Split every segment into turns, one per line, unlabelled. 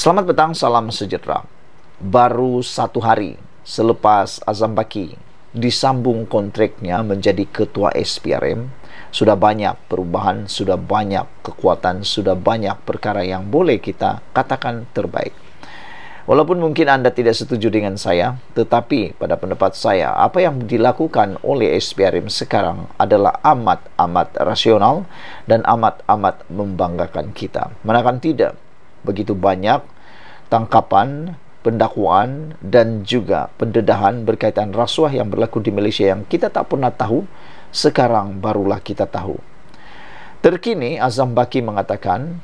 Selamat petang, salam sejahtera. Baru satu hari selepas Azam Baki disambung kontraknya menjadi ketua SPRM, sudah banyak perubahan, sudah banyak kekuatan, sudah banyak perkara yang boleh kita katakan terbaik. Walaupun mungkin anda tidak setuju dengan saya, tetapi pada pendapat saya, apa yang dilakukan oleh SPRM sekarang adalah amat-amat rasional dan amat-amat membanggakan kita. Manakan tidak, begitu banyak tangkapan, pendakwaan dan juga pendedahan berkaitan rasuah yang berlaku di Malaysia yang kita tak pernah tahu, sekarang barulah kita tahu. Terkini Azam Baki mengatakan,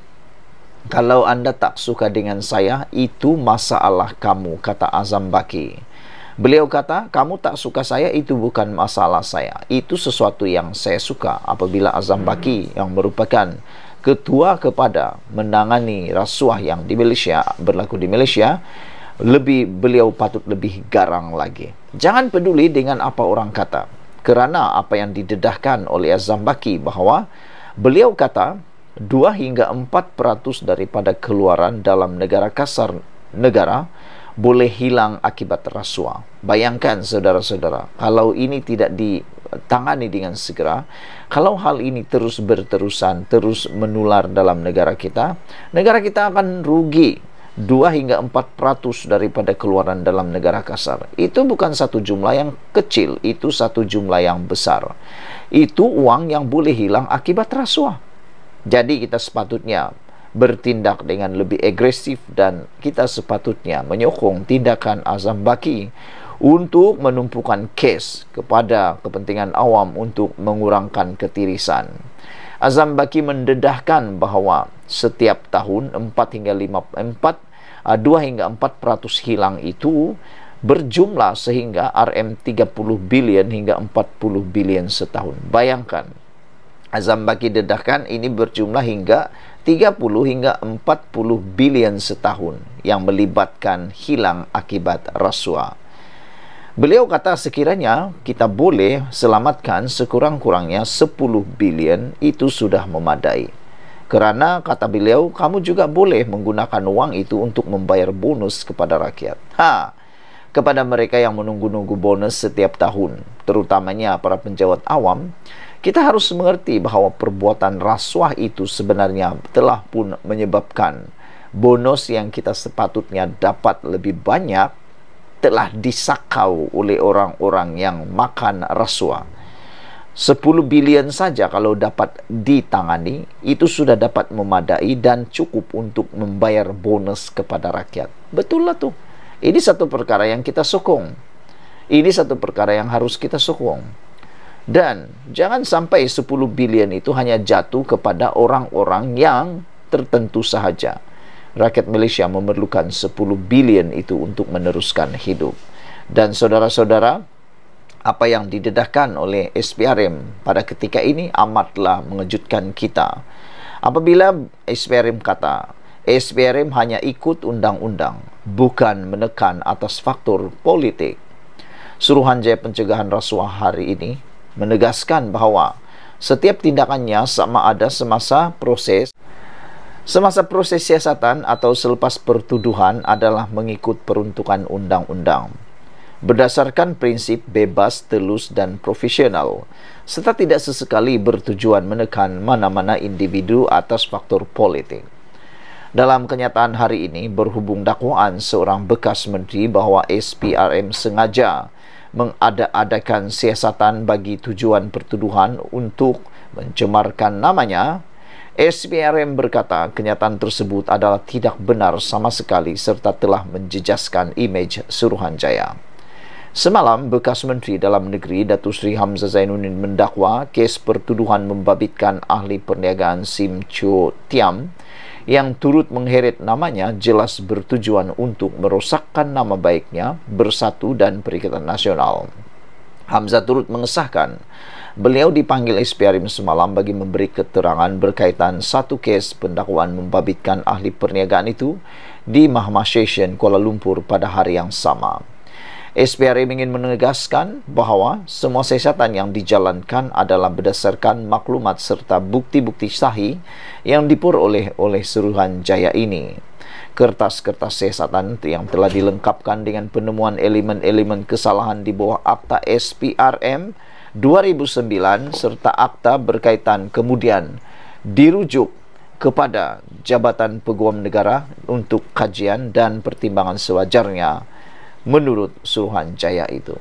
kalau anda tak suka dengan saya, itu masalah kamu, kata Azam Baki. Beliau kata, kamu tak suka saya, itu bukan masalah saya. Itu sesuatu yang saya suka apabila Azam Baki yang merupakan ketua kepada menangani rasuah yang di Malaysia berlaku di Malaysia lebih beliau patut lebih garang lagi jangan peduli dengan apa orang kata kerana apa yang didedahkan oleh Azam Baki bahawa beliau kata 2 hingga 4% daripada keluaran dalam negara kasar negara boleh hilang akibat rasuah. Bayangkan saudara-saudara, kalau ini tidak di tangani dengan segera. Kalau hal ini terus berterusan, terus menular dalam negara kita, negara kita akan rugi 2 hingga ratus daripada keluaran dalam negara kasar. Itu bukan satu jumlah yang kecil, itu satu jumlah yang besar. Itu uang yang boleh hilang akibat rasuah. Jadi kita sepatutnya bertindak dengan lebih agresif dan kita sepatutnya menyokong tindakan azam baki untuk menumpukan kes kepada kepentingan awam untuk mengurangkan ketirisan. Azam Baki mendedahkan bahawa setiap tahun 4 hingga 5 4 ah, dua hingga empat peratus hilang itu berjumlah sehingga RM 30 bilion hingga 40 bilion setahun. Bayangkan Azam Baki dedahkan ini berjumlah hingga 30 hingga 40 bilion setahun yang melibatkan hilang akibat rasuah. Beliau kata sekiranya kita boleh selamatkan sekurang-kurangnya 10 bilion itu sudah memadai. Kerana kata beliau kamu juga boleh menggunakan wang itu untuk membayar bonus kepada rakyat. Ha. Kepada mereka yang menunggu-nunggu bonus setiap tahun, terutamanya para penjawat awam, kita harus mengerti bahawa perbuatan rasuah itu sebenarnya telah pun menyebabkan bonus yang kita sepatutnya dapat lebih banyak telah disakau oleh orang-orang yang makan rasuah. 10 bilion saja kalau dapat ditangani itu sudah dapat memadai dan cukup untuk membayar bonus kepada rakyat. Betul lah tuh. Ini satu perkara yang kita sokong. Ini satu perkara yang harus kita sokong. Dan jangan sampai 10 bilion itu hanya jatuh kepada orang-orang yang tertentu sahaja rakyat Malaysia memerlukan 10 bilion itu untuk meneruskan hidup. Dan saudara-saudara, apa yang didedahkan oleh SPRM pada ketika ini amatlah mengejutkan kita. Apabila SPRM kata, SPRM hanya ikut undang-undang, bukan menekan atas faktor politik. Suruhanjaya Pencegahan Rasuah hari ini menegaskan bahawa setiap tindakannya sama ada semasa proses Semasa proses siasatan atau selepas pertuduhan adalah mengikut peruntukan undang-undang. Berdasarkan prinsip bebas, telus dan profesional, serta tidak sesekali bertujuan menekan mana-mana individu atas faktor politik. Dalam kenyataan hari ini, berhubung dakwaan seorang bekas menteri bahwa SPRM sengaja mengada-adakan siasatan bagi tujuan pertuduhan untuk mencemarkan namanya, SBRM berkata kenyataan tersebut adalah tidak benar sama sekali serta telah menjejaskan imej Suruhanjaya. Semalam, bekas Menteri Dalam Negeri Datu Sri Hamzah Zainuddin mendakwa kes pertuduhan membabitkan ahli perniagaan Sim Cho Tiam yang turut mengheret namanya jelas bertujuan untuk merosakkan nama baiknya bersatu dan perikatan nasional. Hamzah turut mengesahkan Beliau dipanggil SPRM semalam bagi memberi keterangan berkaitan satu kes pendakwaan membabitkan ahli perniagaan itu di Mahmah Station, Kuala Lumpur pada hari yang sama. SPRM ingin menegaskan bahawa semua siasatan yang dijalankan adalah berdasarkan maklumat serta bukti-bukti sahih yang dipur oleh oleh Suruhan Jaya ini. Kertas-kertas siasatan yang telah dilengkapkan dengan penemuan elemen-elemen kesalahan di bawah akta SPRM 2009 serta akta berkaitan kemudian dirujuk kepada Jabatan Peguam Negara untuk kajian dan pertimbangan sewajarnya menurut Suruhan Jaya itu.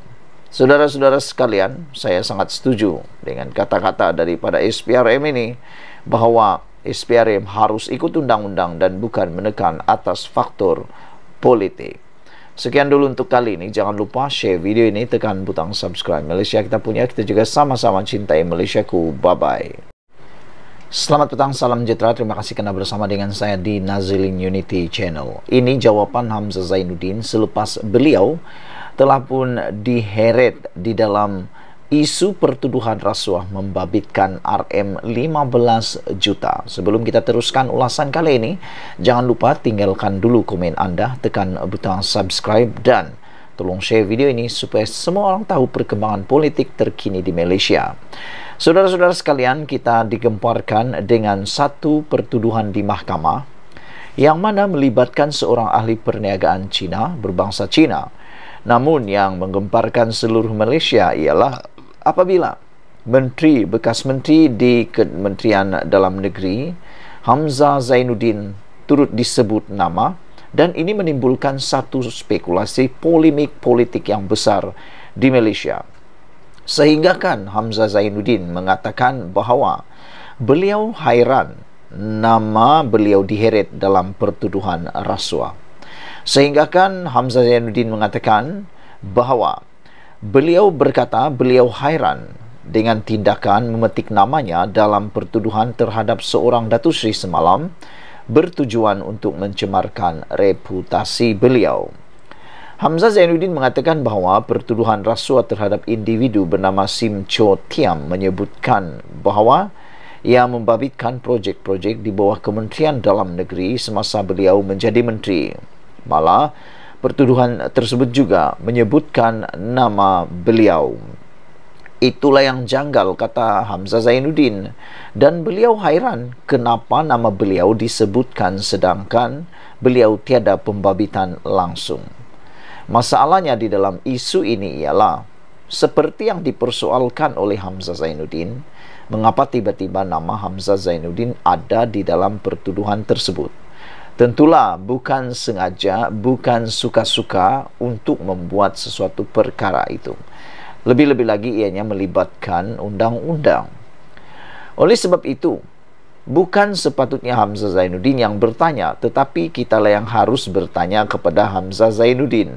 Saudara-saudara sekalian, saya sangat setuju dengan kata-kata daripada SPRM ini bahawa SPRM harus ikut undang-undang dan bukan menekan atas faktor politik. Sekian dulu untuk kali ini. Jangan lupa share video ini, tekan butang subscribe Malaysia kita punya. Kita juga sama-sama cintai Malaysia ku. Bye-bye. Selamat petang, salam sejahtera. Terima kasih kerana bersama dengan saya di Nazilin Unity Channel. Ini jawapan Hamzah Zainuddin selepas beliau telah pun diheret di dalam isu pertuduhan rasuah membabitkan RM15 juta. Sebelum kita teruskan ulasan kali ini, jangan lupa tinggalkan dulu komen anda, tekan butang subscribe dan tolong share video ini supaya semua orang tahu perkembangan politik terkini di Malaysia. Saudara-saudara sekalian, kita digemparkan dengan satu pertuduhan di mahkamah yang mana melibatkan seorang ahli perniagaan Cina berbangsa Cina. Namun yang menggemparkan seluruh Malaysia ialah apabila menteri bekas menteri di Kementerian Dalam Negeri Hamzah Zainuddin turut disebut nama dan ini menimbulkan satu spekulasi polemik politik yang besar di Malaysia. Sehinggakan Hamzah Zainuddin mengatakan bahawa beliau hairan nama beliau diheret dalam pertuduhan rasuah. Sehinggakan Hamzah Zainuddin mengatakan bahawa Beliau berkata beliau hairan dengan tindakan memetik namanya dalam pertuduhan terhadap seorang Datu Sri semalam bertujuan untuk mencemarkan reputasi beliau. Hamzah Zainuddin mengatakan bahawa pertuduhan rasuah terhadap individu bernama Sim Cho Tiam menyebutkan bahawa ia membabitkan projek-projek di bawah Kementerian Dalam Negeri semasa beliau menjadi menteri. Malah, pertuduhan tersebut juga menyebutkan nama beliau. Itulah yang janggal kata Hamzah Zainuddin dan beliau hairan kenapa nama beliau disebutkan sedangkan beliau tiada pembabitan langsung. Masalahnya di dalam isu ini ialah seperti yang dipersoalkan oleh Hamzah Zainuddin, mengapa tiba-tiba nama Hamzah Zainuddin ada di dalam pertuduhan tersebut? tentulah bukan sengaja bukan suka-suka untuk membuat sesuatu perkara itu lebih-lebih lagi ianya melibatkan undang-undang oleh sebab itu bukan sepatutnya Hamzah Zainuddin yang bertanya tetapi kitalah yang harus bertanya kepada Hamzah Zainuddin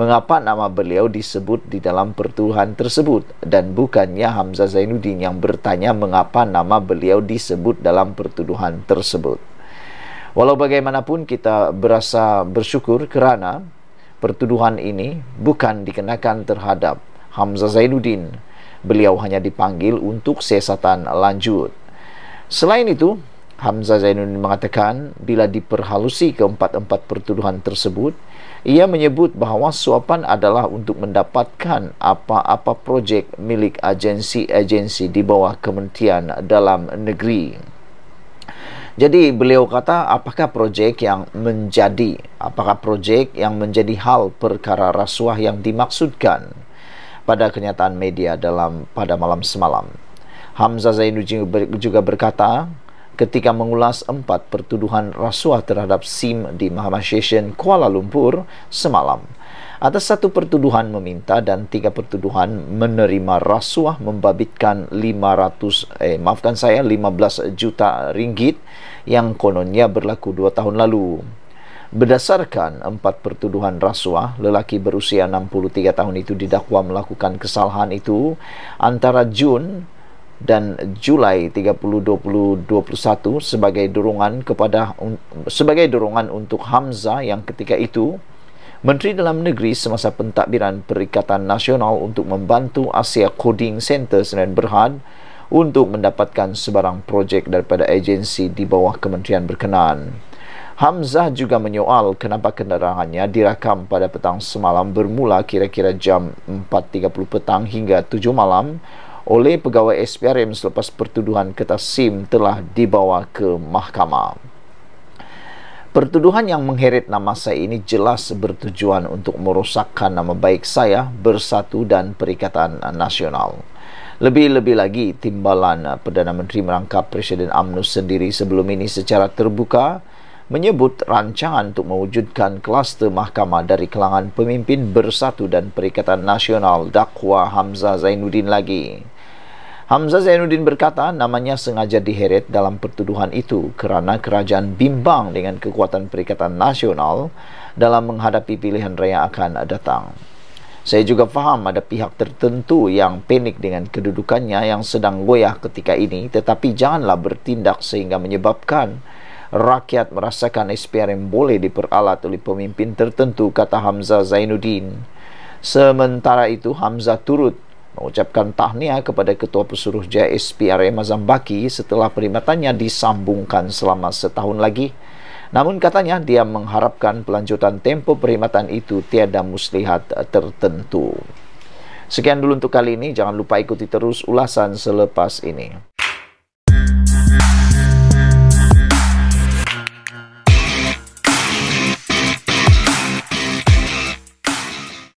mengapa nama beliau disebut di dalam pertuduhan tersebut dan bukannya Hamzah Zainuddin yang bertanya mengapa nama beliau disebut dalam pertuduhan tersebut Walau bagaimanapun kita berasa bersyukur kerana pertuduhan ini bukan dikenakan terhadap Hamzah Zainuddin. Beliau hanya dipanggil untuk sesatan lanjut. Selain itu, Hamzah Zainuddin mengatakan bila diperhalusi keempat-empat pertuduhan tersebut, ia menyebut bahawa suapan adalah untuk mendapatkan apa-apa projek milik agensi-agensi di bawah kementerian dalam negeri. Jadi beliau kata apakah projek yang menjadi apakah projek yang menjadi hal perkara rasuah yang dimaksudkan pada kenyataan media dalam pada malam semalam. Hamzah Zainuddin juga berkata ketika mengulas empat pertuduhan rasuah terhadap SIM di Mahama Kuala Lumpur semalam atas satu pertuduhan meminta dan tiga pertuduhan menerima rasuah membabitkan 500 eh maafkan saya 15 juta ringgit yang kononnya berlaku dua tahun lalu. Berdasarkan empat pertuduhan rasuah, lelaki berusia 63 tahun itu didakwa melakukan kesalahan itu antara Jun dan Julai 30 2021 sebagai dorongan kepada sebagai dorongan untuk Hamza yang ketika itu Menteri Dalam Negeri semasa pentadbiran Perikatan Nasional untuk membantu Asia Coding Center Senin Berhad untuk mendapatkan sebarang projek daripada agensi di bawah kementerian berkenaan. Hamzah juga menyoal kenapa kendaraannya dirakam pada petang semalam bermula kira-kira jam 4.30 petang hingga 7 malam oleh pegawai SPRM selepas pertuduhan kertas SIM telah dibawa ke mahkamah. Pertuduhan yang mengheret nama saya ini jelas bertujuan untuk merosakkan nama baik saya bersatu dan perikatan nasional. Lebih-lebih lagi, timbalan Perdana Menteri merangkap Presiden UMNO sendiri sebelum ini secara terbuka menyebut rancangan untuk mewujudkan kluster mahkamah dari kelangan pemimpin bersatu dan perikatan nasional dakwa Hamzah Zainuddin lagi. Hamzah Zainuddin berkata namanya sengaja diheret dalam pertuduhan itu kerana kerajaan bimbang dengan kekuatan Perikatan Nasional dalam menghadapi pilihan raya akan datang. Saya juga faham ada pihak tertentu yang panik dengan kedudukannya yang sedang goyah ketika ini tetapi janganlah bertindak sehingga menyebabkan rakyat merasakan SPRM boleh diperalat oleh pemimpin tertentu kata Hamzah Zainuddin. Sementara itu Hamzah turut mengucapkan tahniah kepada Ketua Pesuruh JSP RM Zambaki setelah perkhidmatannya disambungkan selama setahun lagi. Namun katanya dia mengharapkan pelanjutan tempo perkhidmatan itu tiada muslihat tertentu. Sekian dulu untuk kali ini, jangan lupa ikuti terus ulasan selepas ini.